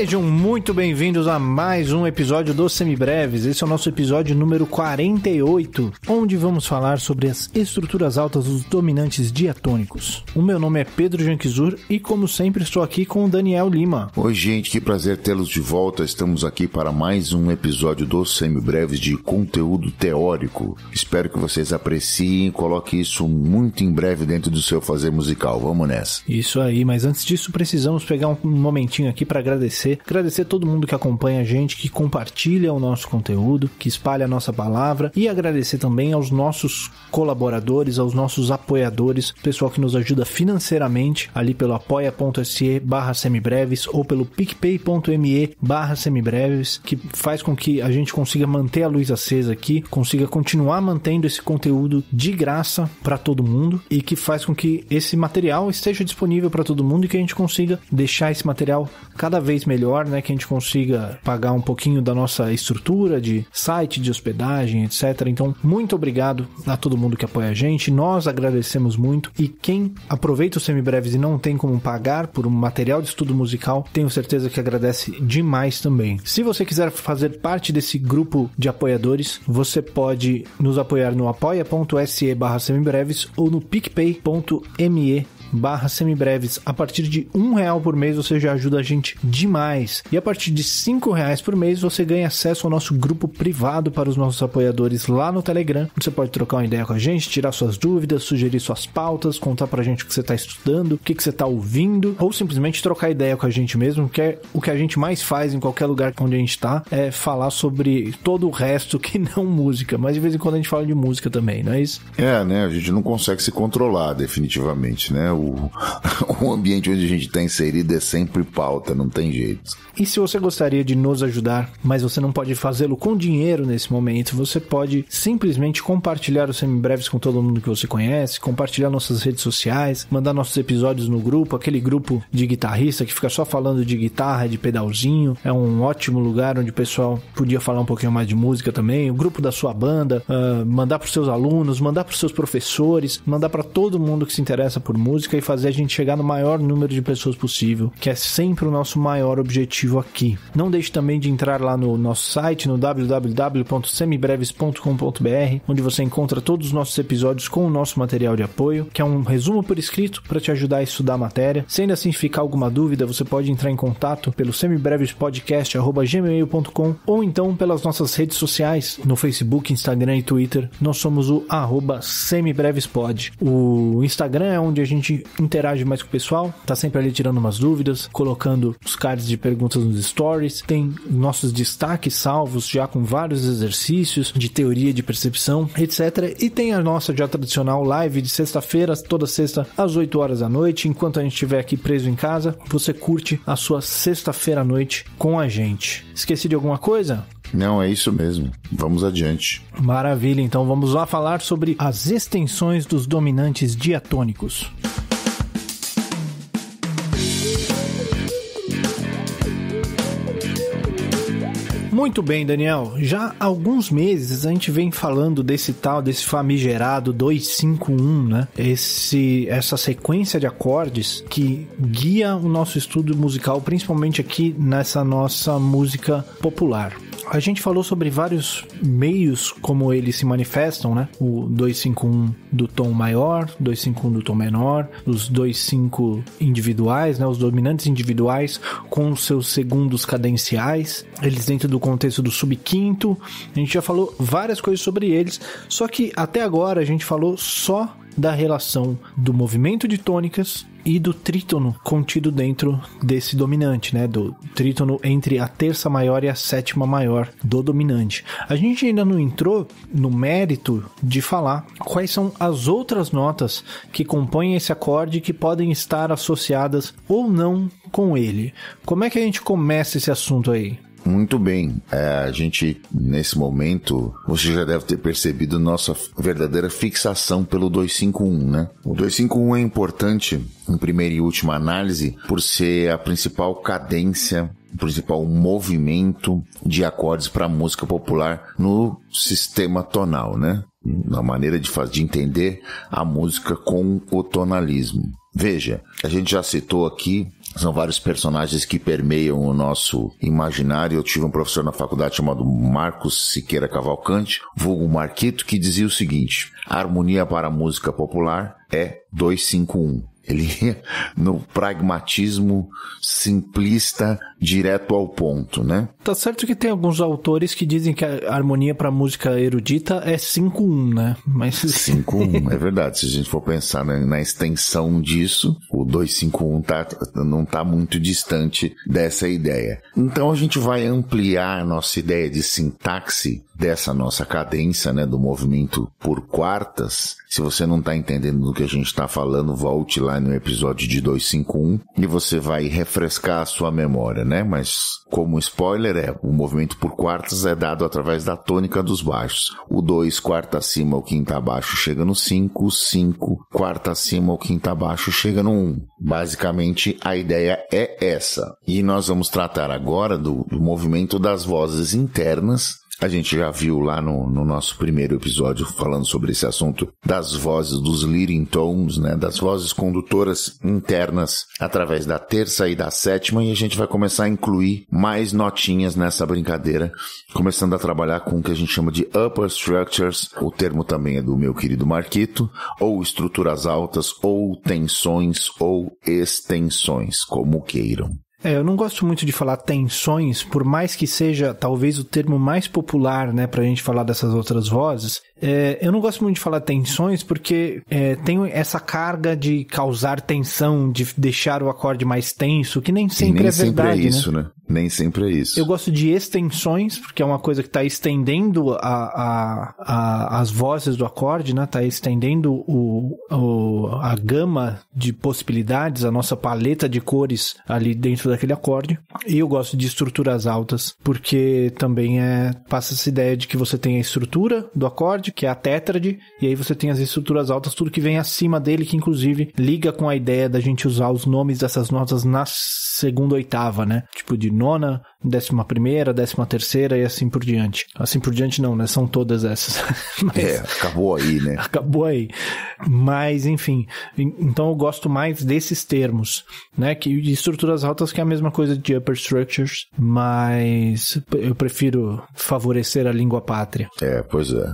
Sejam muito bem-vindos a mais um episódio do Semibreves. Esse é o nosso episódio número 48, onde vamos falar sobre as estruturas altas dos dominantes diatônicos. O meu nome é Pedro Janquizur e, como sempre, estou aqui com o Daniel Lima. Oi, gente, que prazer tê-los de volta. Estamos aqui para mais um episódio do Semibreves de conteúdo teórico. Espero que vocês apreciem e coloquem isso muito em breve dentro do seu fazer musical. Vamos nessa. Isso aí, mas antes disso, precisamos pegar um momentinho aqui para agradecer Agradecer a todo mundo que acompanha a gente, que compartilha o nosso conteúdo, que espalha a nossa palavra e agradecer também aos nossos colaboradores, aos nossos apoiadores, pessoal que nos ajuda financeiramente ali pelo apoia.se barra semibreves ou pelo picpay.me barra semibreves, que faz com que a gente consiga manter a luz acesa aqui, consiga continuar mantendo esse conteúdo de graça para todo mundo e que faz com que esse material esteja disponível para todo mundo e que a gente consiga deixar esse material cada vez melhor melhor, né? Que a gente consiga pagar um pouquinho da nossa estrutura de site, de hospedagem, etc. Então, muito obrigado a todo mundo que apoia a gente. Nós agradecemos muito. E quem aproveita os semibreves e não tem como pagar por um material de estudo musical, tenho certeza que agradece demais também. Se você quiser fazer parte desse grupo de apoiadores, você pode nos apoiar no apoia.se barra semibreves ou no picpay.me barra semibreves. A partir de um real por mês você já ajuda a gente demais. E a partir de cinco reais por mês você ganha acesso ao nosso grupo privado para os nossos apoiadores lá no Telegram. Você pode trocar uma ideia com a gente, tirar suas dúvidas, sugerir suas pautas, contar pra gente o que você está estudando, o que, que você está ouvindo, ou simplesmente trocar ideia com a gente mesmo, que é o que a gente mais faz em qualquer lugar onde a gente está, é falar sobre todo o resto que não música. Mas de vez em quando a gente fala de música também, não é isso? É, né? A gente não consegue se controlar definitivamente, né? o, o ambiente onde a gente está inserido é sempre pauta, não tem jeito. E se você gostaria de nos ajudar, mas você não pode fazê-lo com dinheiro nesse momento, você pode simplesmente compartilhar os semibreves com todo mundo que você conhece, compartilhar nossas redes sociais, mandar nossos episódios no grupo, aquele grupo de guitarrista que fica só falando de guitarra, de pedalzinho. É um ótimo lugar onde o pessoal podia falar um pouquinho mais de música também. O grupo da sua banda, uh, mandar para os seus alunos, mandar para os seus professores, mandar para todo mundo que se interessa por música busca e fazer a gente chegar no maior número de pessoas possível, que é sempre o nosso maior objetivo aqui. Não deixe também de entrar lá no nosso site, no www.semibreves.com.br, onde você encontra todos os nossos episódios com o nosso material de apoio, que é um resumo por escrito para te ajudar a estudar a matéria. Se ainda assim ficar alguma dúvida, você pode entrar em contato pelo semibrevespodcast.gmail.com ou então pelas nossas redes sociais, no Facebook, Instagram e Twitter. Nós somos o arroba semibrevespod. O Instagram é onde a gente interage mais com o pessoal, tá sempre ali tirando umas dúvidas, colocando os cards de perguntas nos stories, tem nossos destaques salvos já com vários exercícios de teoria de percepção, etc. E tem a nossa já tradicional live de sexta-feira, toda sexta às 8 horas da noite, enquanto a gente estiver aqui preso em casa, você curte a sua sexta-feira à noite com a gente. Esqueci de alguma coisa? Não, é isso mesmo. Vamos adiante. Maravilha, então vamos lá falar sobre as extensões dos dominantes diatônicos. Muito bem, Daniel. Já há alguns meses a gente vem falando desse tal, desse famigerado 251, né? Esse, essa sequência de acordes que guia o nosso estudo musical, principalmente aqui nessa nossa música popular. A gente falou sobre vários meios como eles se manifestam, né? O 251 do tom maior, 251 do tom menor, os 25 individuais, né? Os dominantes individuais com seus segundos cadenciais, eles dentro do contexto do subquinto. A gente já falou várias coisas sobre eles, só que até agora a gente falou só da relação do movimento de tônicas e do trítono contido dentro desse dominante, né? Do trítono entre a terça maior e a sétima maior do dominante. A gente ainda não entrou no mérito de falar quais são as outras notas que compõem esse acorde que podem estar associadas ou não com ele. Como é que a gente começa esse assunto aí? Muito bem. É, a gente, nesse momento, você já deve ter percebido nossa verdadeira fixação pelo 251, né? O 251 é importante, em primeira e última análise, por ser a principal cadência o principal movimento de acordes para música popular no sistema tonal, né? Na maneira de, fazer, de entender a música com o tonalismo. Veja, a gente já citou aqui são vários personagens que permeiam o nosso imaginário. Eu tive um professor na faculdade chamado Marcos Siqueira Cavalcante, vulgo Marquito, que dizia o seguinte: a harmonia para a música popular é 251. Ele no pragmatismo simplista, direto ao ponto, né? Tá certo que tem alguns autores que dizem que a harmonia para música erudita é 5-1, né? Mas 5-1, é verdade. Se a gente for pensar na, na extensão disso, o 2-5-1 tá, não está muito distante dessa ideia. Então a gente vai ampliar a nossa ideia de sintaxe dessa nossa cadência, né, do movimento por quartas. Se você não está entendendo do que a gente está falando, volte lá no episódio de 251 e você vai refrescar a sua memória, né? Mas como spoiler é, o movimento por quartas é dado através da tônica dos baixos. O 2 quarta acima o quinta abaixo chega no 5, o 5 quarta acima o quinta abaixo chega no 1. Um. Basicamente a ideia é essa. E nós vamos tratar agora do, do movimento das vozes internas a gente já viu lá no, no, nosso primeiro episódio falando sobre esse assunto das vozes, dos leading tones, né? Das vozes condutoras internas através da terça e da sétima, e a gente vai começar a incluir mais notinhas nessa brincadeira, começando a trabalhar com o que a gente chama de upper structures, o termo também é do meu querido Marquito, ou estruturas altas, ou tensões, ou extensões, como queiram. É, eu não gosto muito de falar tensões, por mais que seja talvez o termo mais popular, né, a gente falar dessas outras vozes, é, eu não gosto muito de falar tensões porque é, tem essa carga de causar tensão, de deixar o acorde mais tenso, que nem sempre nem é sempre é verdade. Nem sempre é isso, né? né? Nem sempre é isso. Eu gosto de extensões, porque é uma coisa que está estendendo a, a, a, as vozes do acorde, né? Está estendendo o, o, a gama de possibilidades, a nossa paleta de cores ali dentro daquele acorde. E eu gosto de estruturas altas, porque também é, passa essa ideia de que você tem a estrutura do acorde, que é a tétrade, e aí você tem as estruturas altas, tudo que vem acima dele, que inclusive liga com a ideia da gente usar os nomes dessas notas na segunda oitava, né? Tipo de nona, décima primeira, décima terceira e assim por diante. Assim por diante não, né? São todas essas. Mas... É, acabou aí, né? Acabou aí. Mas, enfim, então eu gosto mais desses termos, né? Que de estruturas altas que é a mesma coisa de upper structures, mas eu prefiro favorecer a língua pátria. É, pois é.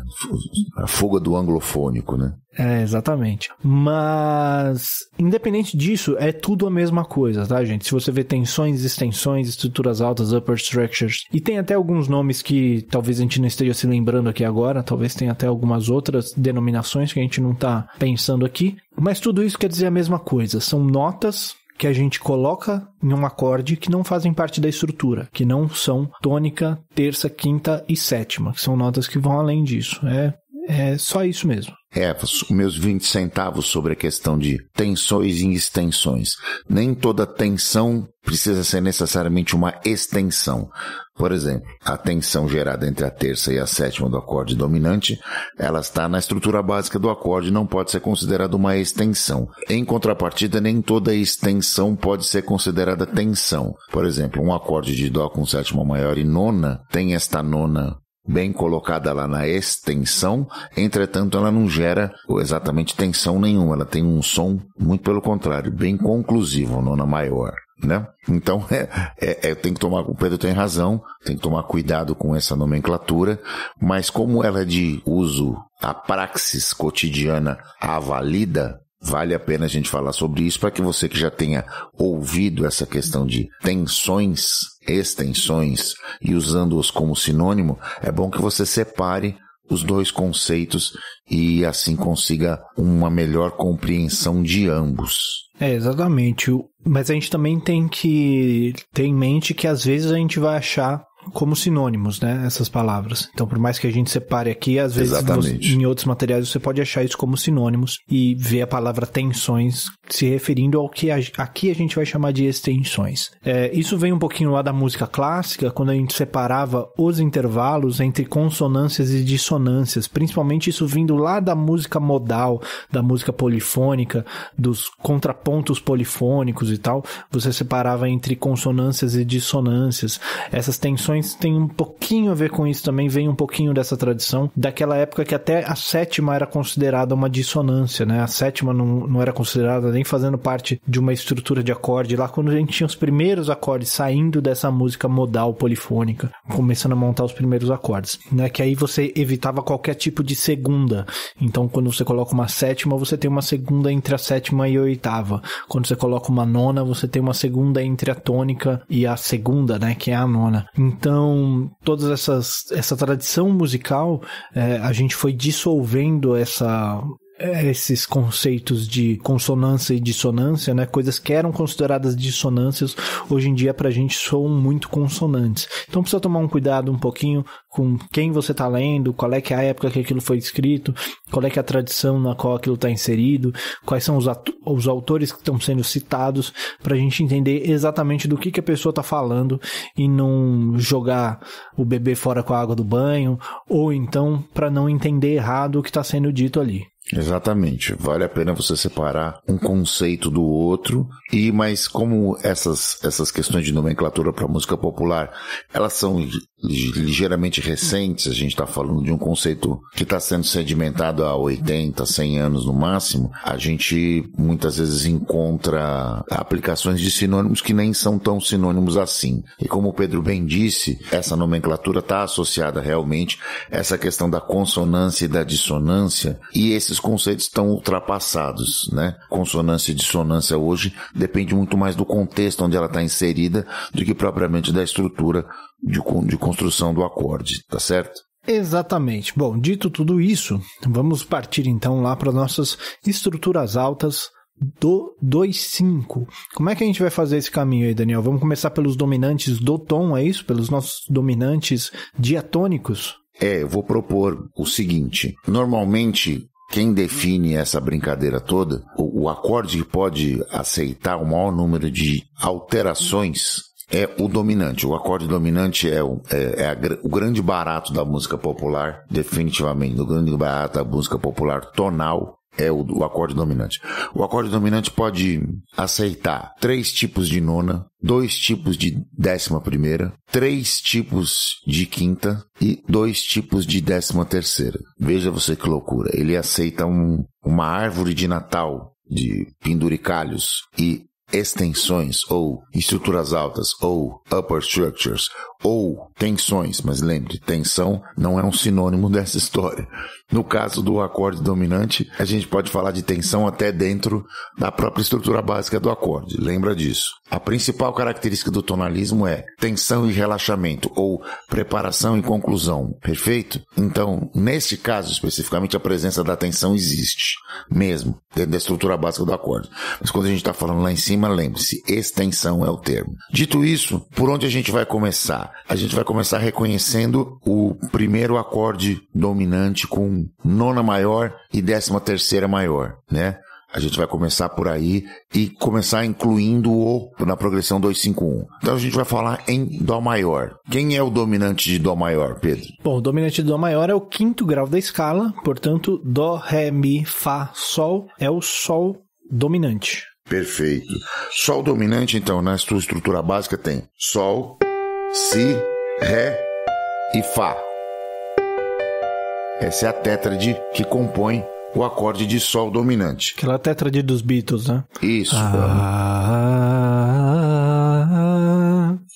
A fuga do anglofônico, né? É, exatamente. Mas, independente disso, é tudo a mesma coisa, tá, gente? Se você vê tensões, extensões, estruturas altas, upper structures. E tem até alguns nomes que talvez a gente não esteja se lembrando aqui agora, talvez tenha até algumas outras denominações que a gente não está pensando aqui, mas tudo isso quer dizer a mesma coisa, são notas que a gente coloca em um acorde que não fazem parte da estrutura, que não são tônica, terça, quinta e sétima, que são notas que vão além disso. É, é só isso mesmo é, meus 20 centavos sobre a questão de tensões e extensões. Nem toda tensão precisa ser necessariamente uma extensão. Por exemplo, a tensão gerada entre a terça e a sétima do acorde dominante, ela está na estrutura básica do acorde e não pode ser considerada uma extensão. Em contrapartida, nem toda extensão pode ser considerada tensão. Por exemplo, um acorde de dó com sétima maior e nona tem esta nona bem colocada lá na extensão, entretanto ela não gera exatamente tensão nenhuma, ela tem um som, muito pelo contrário, bem conclusivo, nona maior. Né? Então, é, é, é, tem que tomar. O Pedro tem razão, tem que tomar cuidado com essa nomenclatura, mas como ela é de uso, a praxis cotidiana avalida, Vale a pena a gente falar sobre isso para que você que já tenha ouvido essa questão de tensões extensões e usando-os como sinônimo, é bom que você separe os dois conceitos e assim consiga uma melhor compreensão de ambos. É, exatamente. Mas a gente também tem que ter em mente que às vezes a gente vai achar como sinônimos, né? Essas palavras. Então, por mais que a gente separe aqui, às vezes nos, em outros materiais você pode achar isso como sinônimos e ver a palavra tensões se referindo ao que a, aqui a gente vai chamar de extensões. É, isso vem um pouquinho lá da música clássica, quando a gente separava os intervalos entre consonâncias e dissonâncias, principalmente isso vindo lá da música modal, da música polifônica, dos contrapontos polifônicos e tal. Você separava entre consonâncias e dissonâncias. Essas tensões tem um pouquinho a ver com isso também, vem um pouquinho dessa tradição, daquela época que até a sétima era considerada uma dissonância, né? A sétima não, não era considerada nem fazendo parte de uma estrutura de acorde. Lá quando a gente tinha os primeiros acordes saindo dessa música modal polifônica, começando a montar os primeiros acordes, né? Que aí você evitava qualquer tipo de segunda. Então quando você coloca uma sétima, você tem uma segunda entre a sétima e a oitava. Quando você coloca uma nona, você tem uma segunda entre a tônica e a segunda, né? Que é a nona. Então então, toda essa tradição musical, é, a gente foi dissolvendo essa, é, esses conceitos de consonância e dissonância, né? Coisas que eram consideradas dissonâncias, hoje em dia pra gente são muito consonantes. Então precisa tomar um cuidado um pouquinho com quem você tá lendo, qual é que é a época que aquilo foi escrito, qual é que é a tradição na qual aquilo está inserido, quais são os, os autores que estão sendo citados, pra gente entender exatamente do que, que a pessoa tá falando e não jogar o bebê fora com a água do banho, ou então para não entender errado o que está sendo dito ali. Exatamente. Vale a pena você separar um conceito do outro e mas como essas essas questões de nomenclatura para música popular, elas são ligeiramente recentes, a gente está falando de um conceito que está sendo sedimentado há 80, 100 anos no máximo, a gente muitas vezes encontra aplicações de sinônimos que nem são tão sinônimos assim. E como o Pedro bem disse, essa nomenclatura está associada realmente a essa questão da consonância e da dissonância, e esses conceitos estão ultrapassados, né? Consonância e dissonância hoje depende muito mais do contexto onde ela está inserida do que propriamente da estrutura de, de construção do acorde, tá certo? Exatamente. Bom, dito tudo isso, vamos partir então lá para nossas estruturas altas do 2,5. Como é que a gente vai fazer esse caminho aí, Daniel? Vamos começar pelos dominantes do tom, é isso? Pelos nossos dominantes diatônicos? É, eu vou propor o seguinte: normalmente quem define essa brincadeira toda, o, o acorde que pode aceitar o maior número de alterações é o dominante. O acorde dominante é o, é, é a, o grande barato da música popular, definitivamente. O grande barato da música popular tonal é o, o, acorde dominante. O acorde dominante pode aceitar três tipos de nona, dois tipos de décima primeira, três tipos de quinta e dois tipos de décima terceira. Veja você que loucura. Ele aceita um, uma árvore de Natal de penduricalhos e extensões ou estruturas altas ou upper structures ou tensões, mas lembre, tensão não é um sinônimo dessa história. No caso do acorde dominante, a gente pode falar de tensão até dentro da própria estrutura básica do acorde, lembra disso. A principal característica do tonalismo é tensão e relaxamento, ou preparação e conclusão, perfeito? Então, neste caso especificamente, a presença da tensão existe, mesmo, dentro da estrutura básica do acorde. Mas quando a gente está falando lá em cima, lembre-se, extensão é o termo. Dito isso, por onde a gente vai começar? A gente vai começar reconhecendo o primeiro acorde dominante com nona maior e décima terceira maior, né? A gente vai começar por aí e começar incluindo-o na progressão 251. Então a gente vai falar em Dó maior. Quem é o dominante de Dó maior, Pedro? Bom, o dominante de Dó maior é o quinto grau da escala, portanto, Dó, Ré, Mi, Fá, Sol é o Sol dominante. Perfeito. Sol dominante, então, na sua estrutura básica tem Sol, Si, Ré e Fá. Essa é a tétrade que compõe o acorde de Sol dominante. Aquela tétrade dos Beatles, né? Isso. Ah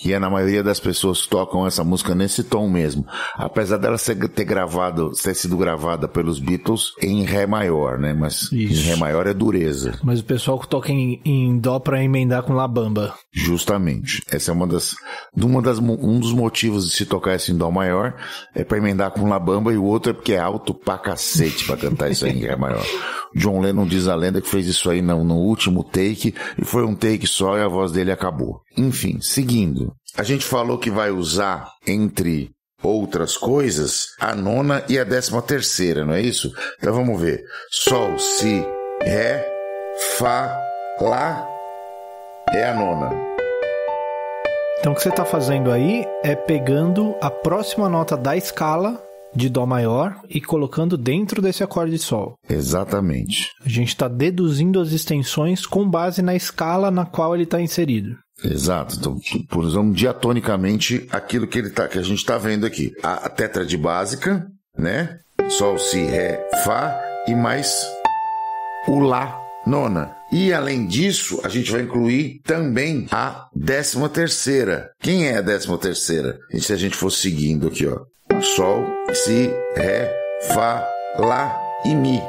que é na maioria das pessoas tocam essa música nesse tom mesmo, apesar dela ter gravado, ter sido gravada pelos Beatles em ré maior, né? Mas Isso. em ré maior é dureza. Mas o pessoal que toca em, em dó para emendar com labamba. Justamente. Essa é uma das, uma das um dos motivos de se tocar esse em dó maior é para emendar com labamba e o outro é porque é alto pra cacete para cantar isso aí em ré maior. John Lennon diz a lenda que fez isso aí no, no último take, e foi um take só e a voz dele acabou. Enfim, seguindo. A gente falou que vai usar entre outras coisas a nona e a décima terceira, não é isso? Então vamos ver. Sol, si, ré, fá, lá é a nona. Então o que você está fazendo aí é pegando a próxima nota da escala de Dó maior e colocando dentro desse acorde de Sol. Exatamente. A gente está deduzindo as extensões com base na escala na qual ele está inserido. Exato. Então, usamos diatonicamente aquilo que, ele tá, que a gente está vendo aqui. A, tetrade tetra de básica, né? Sol, Si, Ré, Fá e mais o Lá nona. E além disso, a gente vai incluir também a décima terceira. Quem é a décima terceira? E se a gente for seguindo aqui, ó. Sol, Si, Ré, Fá, Lá e Mi.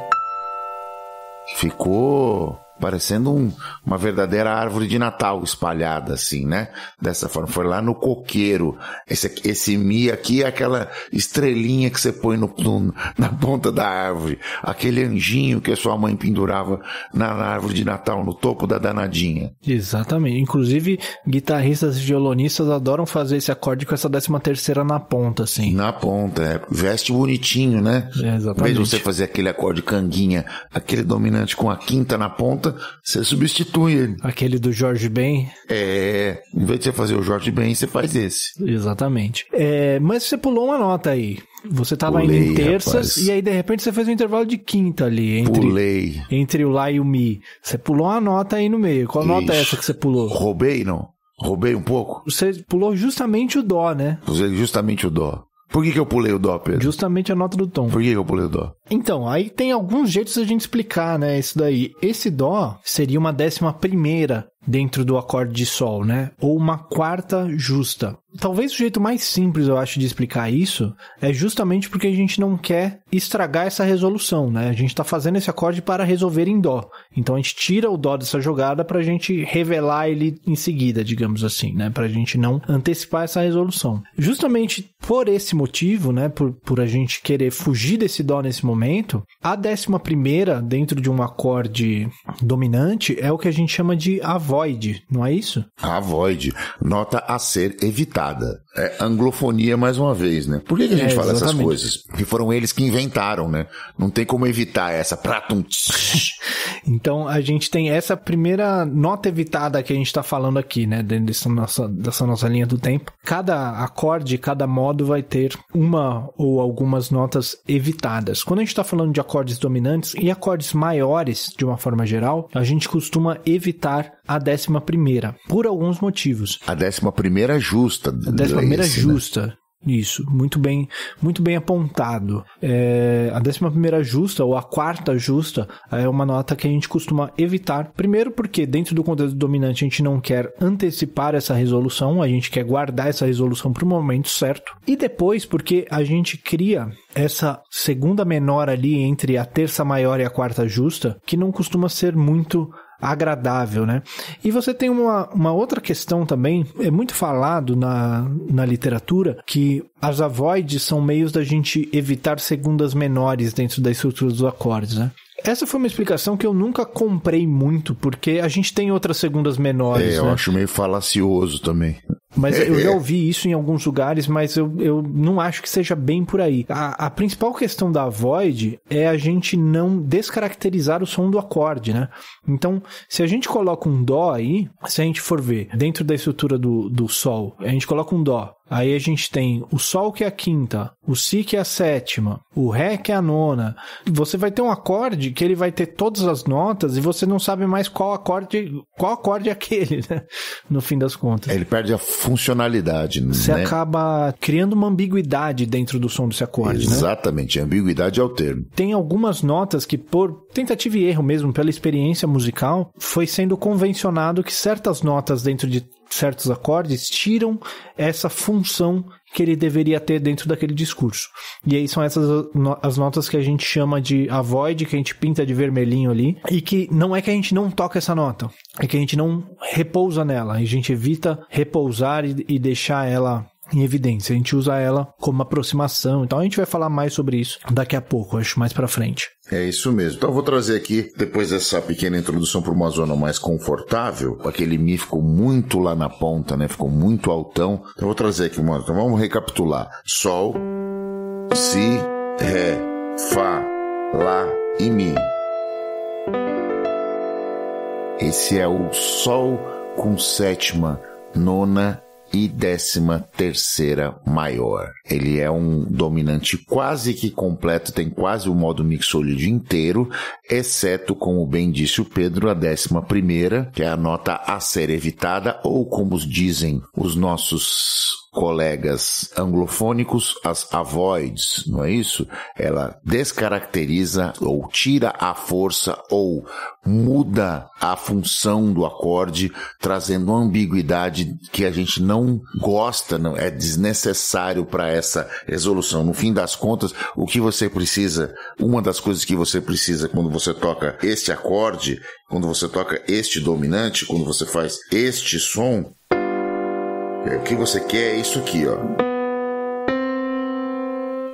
Ficou parecendo um, uma verdadeira árvore de Natal espalhada, assim, né? Dessa forma. Foi lá no coqueiro. Esse, esse Mi aqui é aquela estrelinha que você põe no, no, na ponta da árvore. Aquele anjinho que a sua mãe pendurava na, árvore de Natal, no topo da danadinha. Exatamente. Inclusive, guitarristas e violonistas adoram fazer esse acorde com essa décima terceira na ponta, assim. Na ponta, é. Veste bonitinho, né? É, exatamente. Em de você fazer aquele acorde canguinha, aquele dominante com a quinta na ponta, você substitui ele. Aquele do Jorge Ben. É, em vez de você fazer o Jorge Ben, você faz esse. Exatamente. É, mas você pulou uma nota aí. Você estava indo em terças rapaz. e aí de repente você fez um intervalo de quinta ali. Entre, Pulei. Entre o lá e o mi. Você pulou uma nota aí no meio. Qual Ixi. nota é essa que você pulou? Roubei, não? Roubei um pouco? Você pulou justamente o dó, né? Pulei justamente o dó. Por que, que eu pulei o dó, Pedro? Justamente a nota do tom. Por que, que eu pulei o dó? Então, aí tem alguns jeitos da gente explicar, né, isso daí. Esse dó seria uma décima primeira dentro do acorde de sol, né? Ou uma quarta justa. Talvez o jeito mais simples, eu acho, de explicar isso é justamente porque a gente não quer estragar essa resolução, né? A gente está fazendo esse acorde para resolver em dó. Então a gente tira o dó dessa jogada para a gente revelar ele em seguida, digamos assim, né? Para a gente não antecipar essa resolução. Justamente por esse motivo, né? Por, por a gente querer fugir desse Dó nesse momento, a décima primeira dentro de um acorde dominante é o que a gente chama de avoid, não é isso? Avoid, nota a ser evitada. É anglofonia mais uma vez, né? Por que, que a gente é, fala exatamente. essas coisas? Porque foram eles que inventaram, né? Não tem como evitar essa pratum. Então a gente tem essa primeira nota evitada que a gente está falando aqui, né? Dentro dessa nossa, dessa nossa linha do tempo. Cada acorde, cada modo vai ter uma ou algumas notas evitadas. Quando a gente está falando de acordes dominantes e acordes maiores, de uma forma geral, a gente costuma evitar a décima primeira, por alguns motivos. A décima primeira é justa. A décima primeira é esse, né? justa. Né? Isso, muito bem, muito bem apontado. É, a décima primeira justa ou a quarta justa é uma nota que a gente costuma evitar. Primeiro porque dentro do contexto dominante a gente não quer antecipar essa resolução, a gente quer guardar essa resolução para o momento certo. E depois porque a gente cria essa segunda menor ali entre a terça maior e a quarta justa, que não costuma ser muito agradável, né? E você tem uma, uma outra questão também, é muito falado na, na literatura que as avoides são meios da gente evitar segundas menores dentro da estrutura dos acordes, né? Essa foi uma explicação que eu nunca comprei muito, porque a gente tem outras segundas menores. É, eu né? acho meio falacioso também. Mas eu já ouvi isso em alguns lugares, mas eu, eu não acho que seja bem por aí. A, a principal questão da Void é a gente não descaracterizar o som do acorde, né? Então, se a gente coloca um Dó aí, se a gente for ver dentro da estrutura do, do Sol, a gente coloca um Dó. Aí a gente tem o Sol, que é a quinta, o Si, que é a sétima, o Ré, que é a nona. Você vai ter um acorde que ele vai ter todas as notas e você não sabe mais qual acorde, qual acorde é aquele, né? No fim das contas. É, ele perde a funcionalidade, Você né? acaba criando uma ambiguidade dentro do som desse acorde, né? Exatamente, né? ambiguidade é o termo. Tem algumas notas que, por tentativa e erro mesmo, pela experiência musical, foi sendo convencionado que certas notas dentro de certos acordes tiram essa função que ele deveria ter dentro daquele discurso. E aí são essas as notas que a gente chama de avoid, que a gente pinta de vermelhinho ali, e que não é que a gente não toca essa nota, é que a gente não repousa nela, a gente evita repousar e, e deixar ela em evidência. A gente usa ela como aproximação. Então a gente vai falar mais sobre isso daqui a pouco, acho mais para frente. É isso mesmo. Então eu vou trazer aqui, depois dessa pequena introdução para uma zona mais confortável, aquele Mi ficou muito lá na ponta, né? Ficou muito altão. Então eu vou trazer aqui uma. Então vamos recapitular. Sol, Si, Ré, Fá, Lá e Mi. Esse é o Sol com sétima, nona e décima terceira maior. Ele é um dominante quase que completo, tem quase o modo mixolídeo inteiro, exceto, como bem disse o Pedro, a décima primeira, que é a nota a ser evitada, ou como dizem os nossos colegas anglofônicos as avoids, não é isso? Ela descaracteriza ou tira a força ou muda a função do acorde, trazendo uma ambiguidade que a gente não gosta, não é desnecessário para essa resolução. No fim das contas, o que você precisa, uma das coisas que você precisa quando você toca este acorde, quando você toca este dominante, quando você faz este som, é, o que você quer é isso aqui, ó.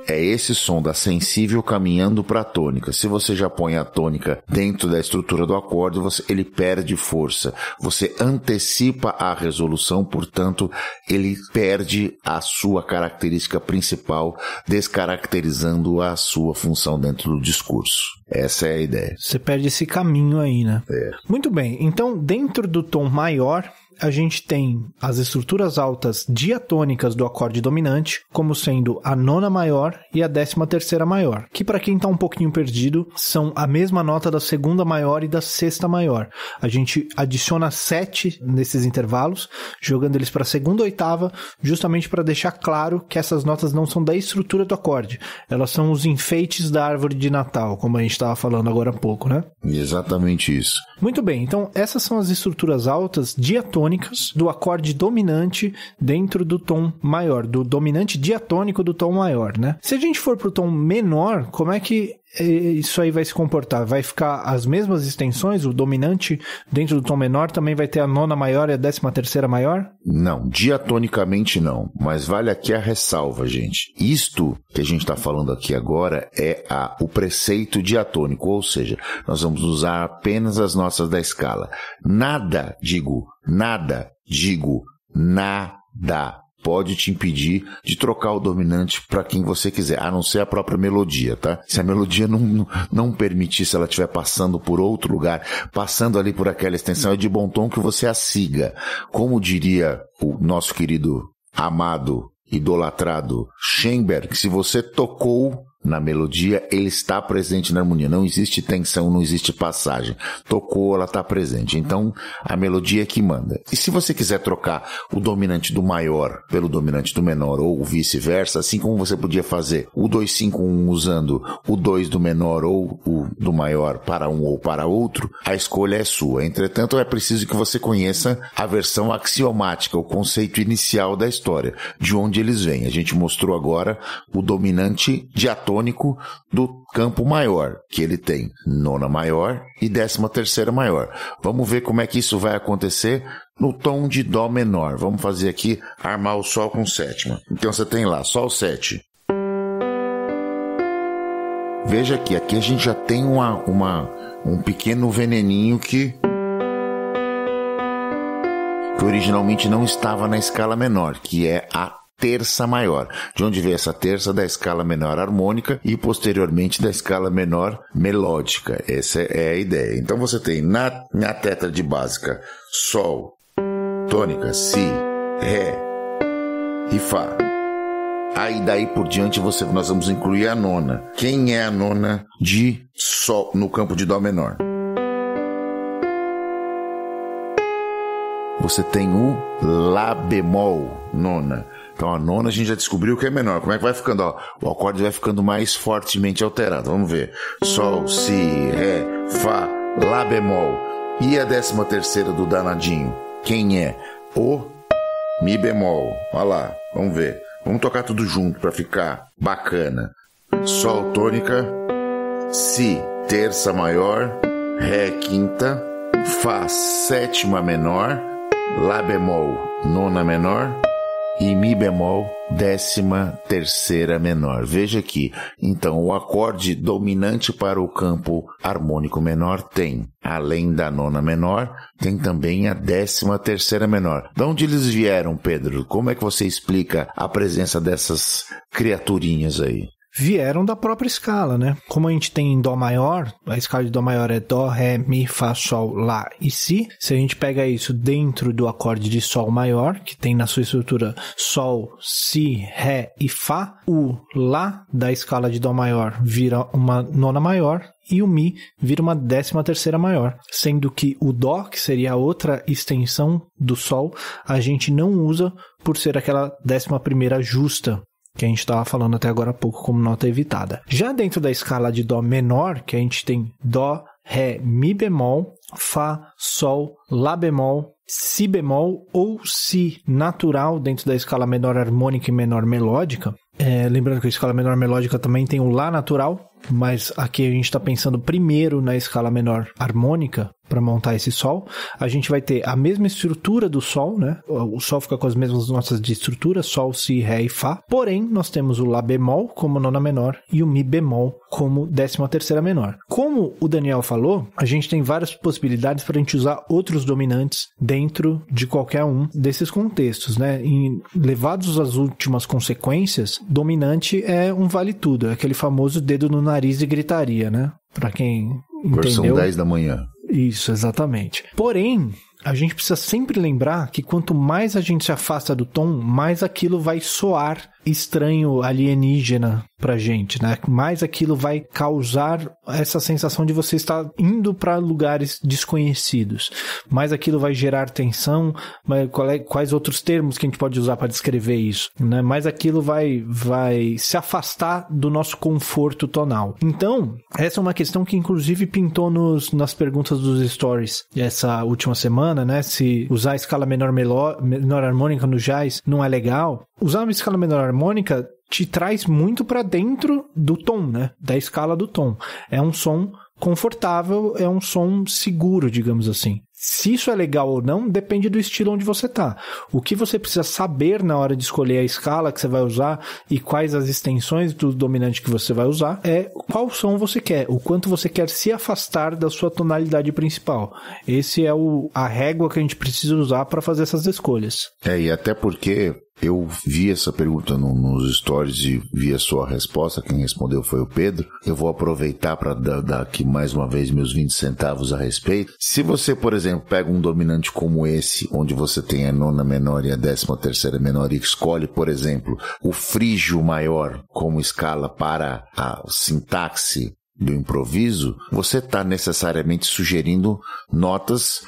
É esse som da sensível caminhando para a tônica. Se você já põe a tônica dentro da estrutura do acorde, você, ele perde força. Você antecipa a resolução, portanto, ele perde a sua característica principal, descaracterizando a sua função dentro do discurso. Essa é a ideia. Você perde esse caminho aí, né? É. Muito bem. Então, dentro do tom maior, a gente tem as estruturas altas diatônicas do acorde dominante, como sendo a nona maior e a décima terceira maior, que para quem está um pouquinho perdido, são a mesma nota da segunda maior e da sexta maior. A gente adiciona sete nesses intervalos, jogando eles para a segunda oitava, justamente para deixar claro que essas notas não são da estrutura do acorde, elas são os enfeites da árvore de Natal, como a gente estava falando agora há pouco, né? Exatamente isso. Muito bem, então essas são as estruturas altas diatônicas diatônicas do acorde dominante dentro do tom maior, do dominante diatônico do tom maior, né? Se a gente for pro tom menor, como é que é, é, isso aí vai se comportar? Vai ficar as mesmas extensões? O dominante dentro do tom menor também vai ter a nona maior e a décima terceira maior? Não, diatonicamente não. Mas vale aqui a ressalva, gente. Isto que a gente está falando aqui agora é a, o preceito diatônico, ou seja, nós vamos usar apenas as nossas da escala. Nada, digo, nada, digo, nada pode te impedir de trocar o dominante para quem você quiser, a não ser a própria melodia, tá? Se a melodia não, não permitir, se ela estiver passando por outro lugar, passando ali por aquela extensão, é de bom tom que você a siga. Como diria o nosso querido amado idolatrado Schenberg, se você tocou na melodia, ele está presente na harmonia. Não existe tensão, não existe passagem. Tocou, ela está presente. Então, a melodia é que manda. E se você quiser trocar o dominante do maior pelo dominante do menor, ou vice-versa, assim como você podia fazer o 251 usando o 2 do menor ou o do maior para um ou para outro, a escolha é sua. Entretanto, é preciso que você conheça a versão axiomática, o conceito inicial da história, de onde eles vêm. A gente mostrou agora o dominante de ator do campo maior, que ele tem nona maior e décima terceira maior. Vamos ver como é que isso vai acontecer no tom de dó menor. Vamos fazer aqui armar o sol com sétima. Então você tem lá sol 7. Veja aqui, aqui a gente já tem uma, uma um pequeno veneninho que que originalmente não estava na escala menor, que é a terça maior, de onde vem essa terça da escala menor harmônica e posteriormente da escala menor melódica. Essa é a ideia. Então você tem na, na teta de básica Sol, tônica, Si, Ré e Fá. Aí daí por diante você, nós vamos incluir a nona. Quem é a nona de Sol no campo de Dó menor? Você tem o Lá bemol nona. Então a nona a gente já descobriu que é menor. Como é que vai ficando? Ó, o acorde vai ficando mais fortemente alterado. Vamos ver. Sol, Si, Ré, Fá, Lá bemol. E a décima terceira do danadinho? Quem é? O Mi bemol. Olha lá, vamos ver. Vamos tocar tudo junto para ficar bacana. Sol tônica, Si terça maior, Ré quinta, Fá sétima menor, Lá bemol nona menor e Mi bemol, décima terceira menor. Veja aqui, então o acorde dominante para o campo harmônico menor tem, além da nona menor, tem também a décima terceira menor. De onde eles vieram, Pedro? Como é que você explica a presença dessas criaturinhas aí? vieram da própria escala, né? Como a gente tem em Dó maior, a escala de Dó maior é Dó, Ré, Mi, Fá, Sol, Lá e Si. Se a gente pega isso dentro do acorde de Sol maior, que tem na sua estrutura Sol, Si, Ré e Fá, o Lá da escala de Dó maior vira uma nona maior e o Mi vira uma décima terceira maior, sendo que o Dó, que seria a outra extensão do Sol, a gente não usa por ser aquela décima primeira justa, que a gente estava falando até agora há pouco como nota evitada. Já dentro da escala de Dó menor, que a gente tem Dó, Ré, Mi bemol, Fá, Sol, Lá bemol, Si bemol ou Si natural dentro da escala menor harmônica e menor melódica. É, lembrando que a escala menor melódica também tem o Lá natural, mas aqui a gente está pensando primeiro na escala menor harmônica, para montar esse sol. A gente vai ter a mesma estrutura do sol, né? O sol fica com as mesmas notas de estrutura, sol, si, ré e fá. Porém, nós temos o lá bemol como nona menor e o mi bemol como décima terceira menor. Como o Daniel falou, a gente tem várias possibilidades para a gente usar outros dominantes dentro de qualquer um desses contextos, né? levados às últimas consequências, dominante é um vale tudo, é aquele famoso dedo no nariz e gritaria, né? Para quem Versão entendeu. Versão 10 da manhã. Isso, exatamente. Porém, a gente precisa sempre lembrar que quanto mais a gente se afasta do tom, mais aquilo vai soar estranho, alienígena pra gente, né? Mais aquilo vai causar essa sensação de você estar indo para lugares desconhecidos. Mais aquilo vai gerar tensão, mas é, quais outros termos que a gente pode usar para descrever isso, né? Mais aquilo vai vai se afastar do nosso conforto tonal. Então, essa é uma questão que inclusive pintou nos, nas perguntas dos stories essa última semana, né? Se usar a escala menor, menor harmônica no jazz não é legal, usar uma escala menor harmônica harmônica te traz muito para dentro do tom, né? Da escala do tom. É um som confortável, é um som seguro, digamos assim. Se isso é legal ou não, depende do estilo onde você tá. O que você precisa saber na hora de escolher a escala que você vai usar e quais as extensões do dominante que você vai usar é qual som você quer, o quanto você quer se afastar da sua tonalidade principal. Esse é o, a régua que a gente precisa usar para fazer essas escolhas. É, e até porque eu vi essa pergunta no, nos stories e vi a sua resposta. Quem respondeu foi o Pedro. Eu vou aproveitar para dar, dar, aqui mais uma vez meus 20 centavos a respeito. Se você, por exemplo, pega um dominante como esse, onde você tem a nona menor e a décima terceira menor, e escolhe, por exemplo, o frígio maior como escala para a sintaxe do improviso, você está necessariamente sugerindo notas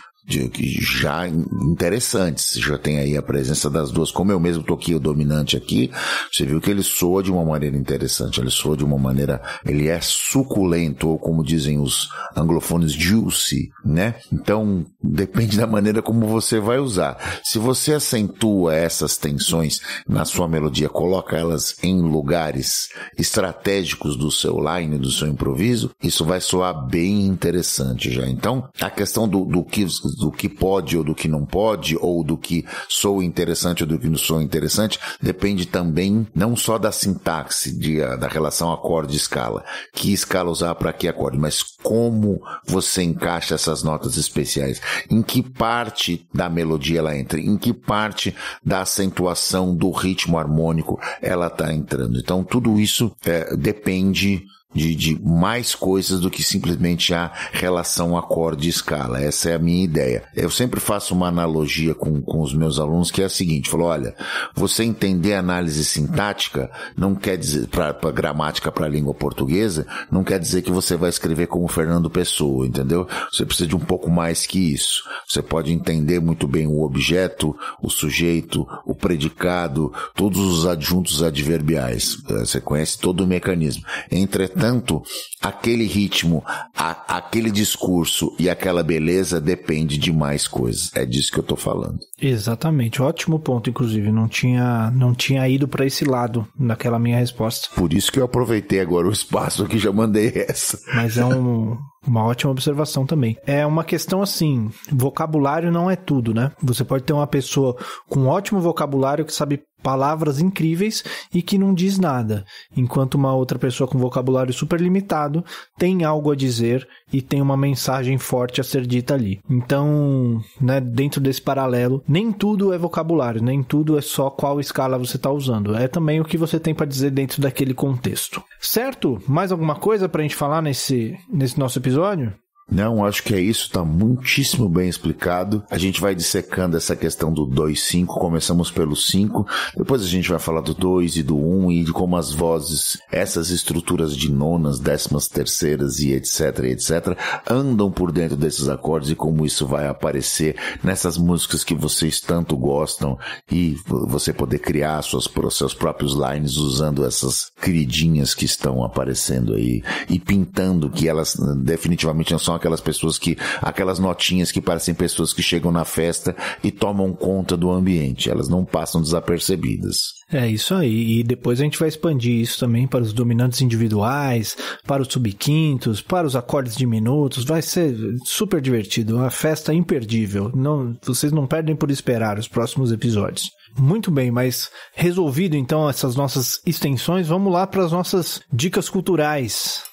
de, já interessantes. Já tem aí a presença das duas. Como eu mesmo toquei o dominante aqui, você viu que ele soa de uma maneira interessante. Ele soa de uma maneira. Ele é suculento, ou como dizem os anglofones, juicy, né? Então, depende da maneira como você vai usar. Se você acentua essas tensões na sua melodia, coloca elas em lugares estratégicos do seu line, do seu improviso, isso vai soar bem interessante já. Então, a questão do, do que do que pode ou do que não pode, ou do que sou interessante ou do que não sou interessante, depende também não só da sintaxe, de, ah, da relação acorde-escala, que escala usar para que acorde, mas como você encaixa essas notas especiais, em que parte da melodia ela entra, em que parte da acentuação do ritmo harmônico ela está entrando. Então, tudo isso é, depende de, de mais coisas do que simplesmente a relação acorde-escala. Essa é a minha ideia. Eu sempre faço uma analogia com, com os meus alunos que é a seguinte: falo, olha, você entender análise sintática não quer dizer, para gramática para a língua portuguesa, não quer dizer que você vai escrever como Fernando Pessoa, entendeu? Você precisa de um pouco mais que isso. Você pode entender muito bem o objeto, o sujeito, o predicado, todos os adjuntos adverbiais. Você conhece todo o mecanismo. Entretanto, Entretanto, aquele ritmo, a, aquele discurso e aquela beleza depende de mais coisas. É disso que eu estou falando. Exatamente. Ótimo ponto, inclusive. Não tinha, não tinha ido para esse lado naquela minha resposta. Por isso que eu aproveitei agora o espaço que já mandei essa. Mas é um uma ótima observação também. É uma questão assim: vocabulário não é tudo, né? Você pode ter uma pessoa com ótimo vocabulário que sabe palavras incríveis e que não diz nada, enquanto uma outra pessoa com vocabulário super limitado tem algo a dizer e tem uma mensagem forte a ser dita ali. Então, né, dentro desse paralelo, nem tudo é vocabulário, nem tudo é só qual escala você está usando. É também o que você tem para dizer dentro daquele contexto. Certo? Mais alguma coisa para a gente falar nesse, nesse nosso episódio? Não, acho que é isso, tá muitíssimo bem explicado. A gente vai dissecando essa questão do 2-5, começamos pelo 5, depois a gente vai falar do 2 e do 1 um, e de como as vozes, essas estruturas de nonas, décimas terceiras e etc, etc, andam por dentro desses acordes e como isso vai aparecer nessas músicas que vocês tanto gostam e você poder criar suas, seus próprios lines usando essas queridinhas que estão aparecendo aí e pintando que elas definitivamente não são aquelas pessoas que, aquelas notinhas que parecem pessoas que chegam na festa e tomam conta do ambiente, elas não passam desapercebidas. É isso aí, e depois a gente vai expandir isso também para os dominantes individuais, para os subquintos, para os acordes diminutos, vai ser super divertido, uma festa imperdível. Não, vocês não perdem por esperar os próximos episódios. Muito bem, mas resolvido então essas nossas extensões, vamos lá para as nossas dicas culturais.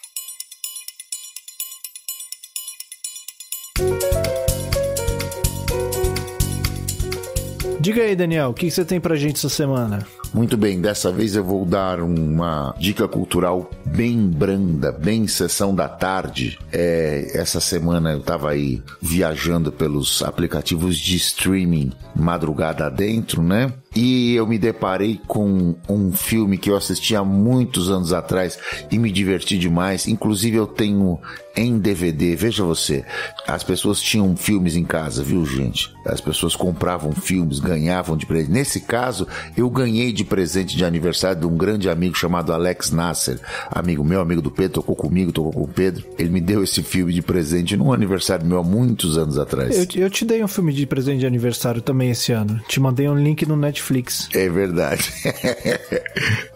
Diga aí, Daniel, o que você tem pra gente essa semana? Muito bem, dessa vez eu vou dar uma dica cultural bem branda, bem sessão da tarde. É, essa semana eu tava aí viajando pelos aplicativos de streaming madrugada adentro, né? e eu me deparei com um filme que eu assisti há muitos anos atrás e me diverti demais. Inclusive, eu tenho em DVD. Veja você, as pessoas tinham filmes em casa, viu, gente? As pessoas compravam filmes, ganhavam de presente. Nesse caso, eu ganhei de presente de aniversário de um grande amigo chamado Alex Nasser, amigo meu, amigo do Pedro, tocou comigo, tocou com o Pedro. Ele me deu esse filme de presente num aniversário meu há muitos anos atrás. Eu, eu te dei um filme de presente de aniversário também esse ano. Te mandei um link no Netflix Netflix. É verdade.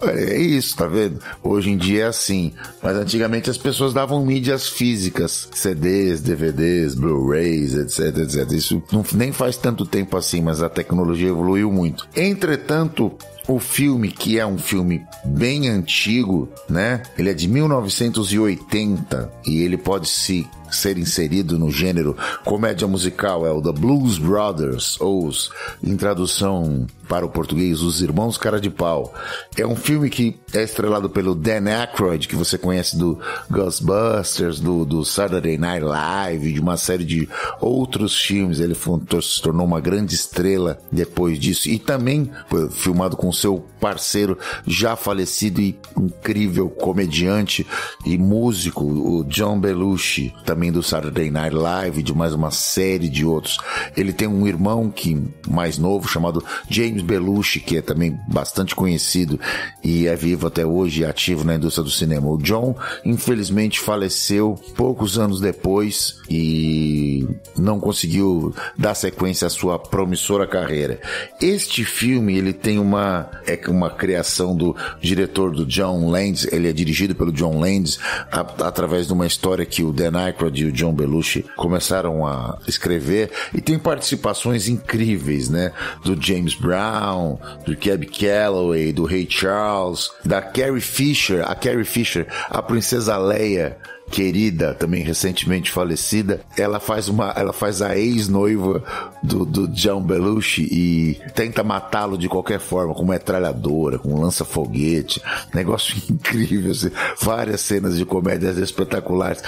é isso, tá vendo? Hoje em dia é assim. Mas antigamente as pessoas davam mídias físicas, CDs, DVDs, Blu-rays, etc, etc. Isso não, nem faz tanto tempo assim, mas a tecnologia evoluiu muito. Entretanto, o filme, que é um filme bem antigo, né? Ele é de 1980 e ele pode se ser inserido no gênero comédia musical é o The Blues Brothers, ou os, em tradução para o português, Os Irmãos Cara de Pau. É um filme que é estrelado pelo Dan Aykroyd, que você conhece do Ghostbusters, do, do Saturday Night Live, de uma série de outros filmes. Ele foi, se tornou uma grande estrela depois disso. E também foi filmado com seu parceiro já falecido e incrível comediante e músico, o John Belushi, também também do Saturday Night Live, de mais uma série de outros. Ele tem um irmão que mais novo chamado James Belushi, que é também bastante conhecido e é vivo até hoje e ativo na indústria do cinema. O John, infelizmente, faleceu poucos anos depois e não conseguiu dar sequência à sua promissora carreira. Este filme, ele tem uma é uma criação do diretor do John Landis, ele é dirigido pelo John Landis a, através de uma história que o Dan Aykroyd de e o John Belushi começaram a escrever. E tem participações incríveis, né? Do James Brown, do Keb Calloway, do Ray Charles, da Carrie Fisher, a Carrie Fisher, a princesa Leia querida, também recentemente falecida, ela faz uma, ela faz a ex-noiva do, do John Belushi e tenta matá-lo de qualquer forma, com metralhadora, com lança-foguete, negócio incrível, assim, várias cenas de comédias espetaculares.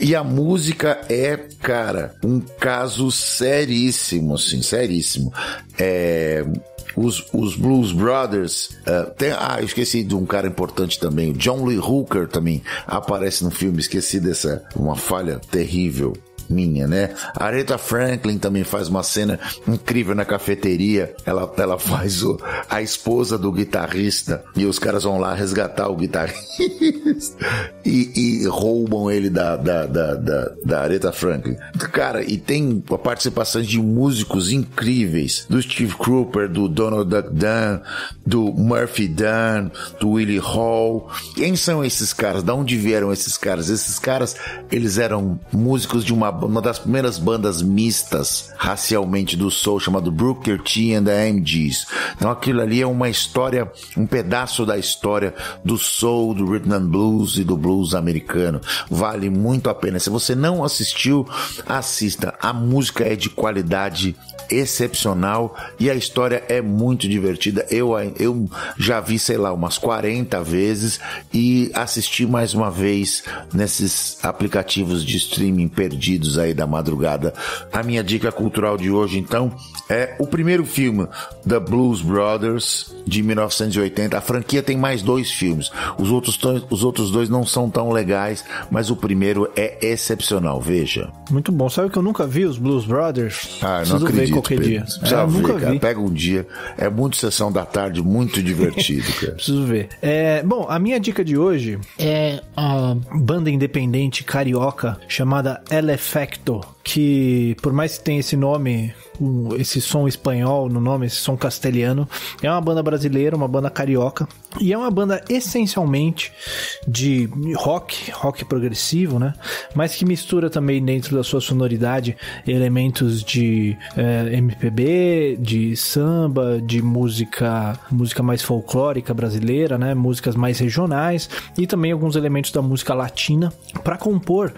E a música é, cara, um caso seríssimo, assim, seríssimo. É, os, os Blues Brothers. Uh, tem, ah, eu esqueci de um cara importante também. John Lee Hooker também aparece no filme. Esqueci dessa. Uma falha terrível minha, né? A Aretha Franklin também faz uma cena incrível na cafeteria. Ela, ela faz o, a esposa do guitarrista e os caras vão lá resgatar o guitarrista e, e roubam ele da, da, da, da, da Aretha Franklin. Cara, e tem a participação de músicos incríveis do Steve Cropper do Donald Duck Dunn, do Murphy Dunn, do Willie Hall. Quem são esses caras? Da onde vieram esses caras? Esses caras, eles eram músicos de uma uma das primeiras bandas mistas racialmente do soul chamado Brooker T and the MGs. Então aquilo ali é uma história, um pedaço da história do soul, do rhythm and blues e do blues americano. Vale muito a pena. Se você não assistiu, assista. A música é de qualidade excepcional e a história é muito divertida. Eu, eu já vi, sei lá, umas 40 vezes e assisti mais uma vez nesses aplicativos de streaming perdidos aí da madrugada. A minha dica cultural de hoje, então, é o primeiro filme, The Blues Brothers, de 1980. A franquia tem mais dois filmes. Os outros, os outros dois não são tão legais, mas o primeiro é excepcional, veja. Muito bom. Sabe que eu nunca vi os Blues Brothers? Ah, Preciso não acredito qualquer dia. é, ver, nunca cara. Vi. Pega um dia. É muito sessão da tarde, muito divertido, cara. Preciso ver. É, bom, a minha dica de hoje é a banda independente carioca chamada El Efecto, que por mais que tenha esse nome, esse som espanhol no nome, esse som castelhano, é uma banda brasileira, uma banda carioca, e é uma banda essencialmente de rock, rock progressivo, né? Mas que mistura também dentro da sua sonoridade elementos de é, eh, MPB, de samba, de música, música mais folclórica brasileira, né? Músicas mais regionais e também alguns elementos da música latina para compor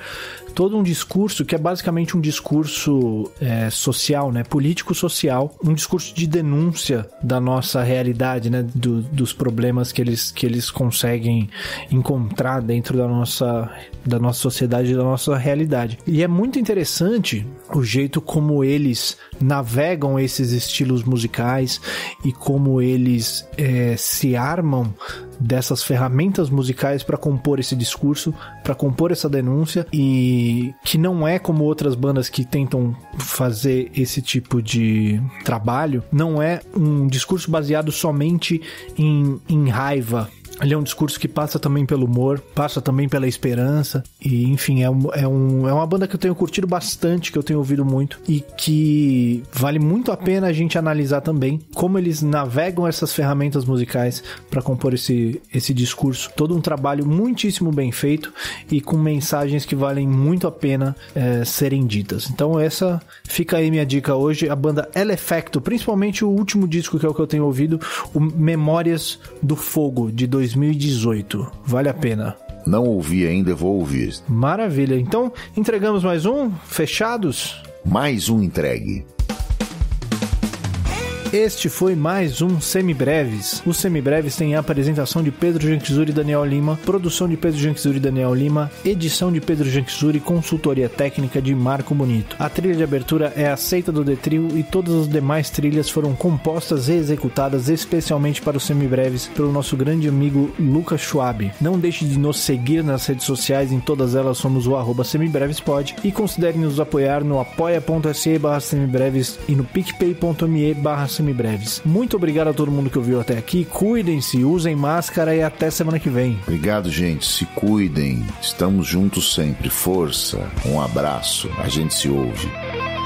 todo um discurso que é basicamente um discurso é, social, né? Político-social, um discurso de denúncia da nossa realidade, né? Do, dos problemas problemas que eles, que eles conseguem encontrar dentro da nossa, da nossa sociedade e da nossa realidade. E é muito interessante o jeito como eles navegam esses estilos musicais e como eles é, se armam dessas ferramentas musicais para compor esse discurso, para compor essa denúncia e que não é como outras bandas que tentam fazer esse tipo de trabalho, não é um discurso baseado somente em, em raiva ele é um discurso que passa também pelo humor, passa também pela esperança. E, enfim, é, um, é, um, é uma banda que eu tenho curtido bastante, que eu tenho ouvido muito. E que vale muito a pena a gente analisar também como eles navegam essas ferramentas musicais para compor esse, esse discurso. Todo um trabalho muitíssimo bem feito e com mensagens que valem muito a pena é, serem ditas. Então, essa fica aí minha dica hoje. A banda El Efecto, principalmente o último disco que é o que eu tenho ouvido, o Memórias do Fogo, de 2000. 2018. Vale a pena. Não ouvi ainda, vou ouvir. Maravilha. Então, entregamos mais um? Fechados? Mais um entregue. Este foi mais um Semibreves. O Semibreves tem a apresentação de Pedro Janquizuri e Daniel Lima, produção de Pedro Janquizuri e Daniel Lima, edição de Pedro Janquizuri e consultoria técnica de Marco Bonito. A trilha de abertura é aceita do Detril e todas as demais trilhas foram compostas e executadas especialmente para o Semibreves pelo nosso grande amigo Lucas Schwab. Não deixe de nos seguir nas redes sociais, em todas elas somos o arroba semibrevespod e considere nos apoiar no apoia.se barra semibreves e no picpay.me barra semibreves breves. Muito obrigado a todo mundo que ouviu até aqui. Cuidem-se, usem máscara e até semana que vem. Obrigado, gente. Se cuidem. Estamos juntos sempre. Força. Um abraço. A gente se ouve.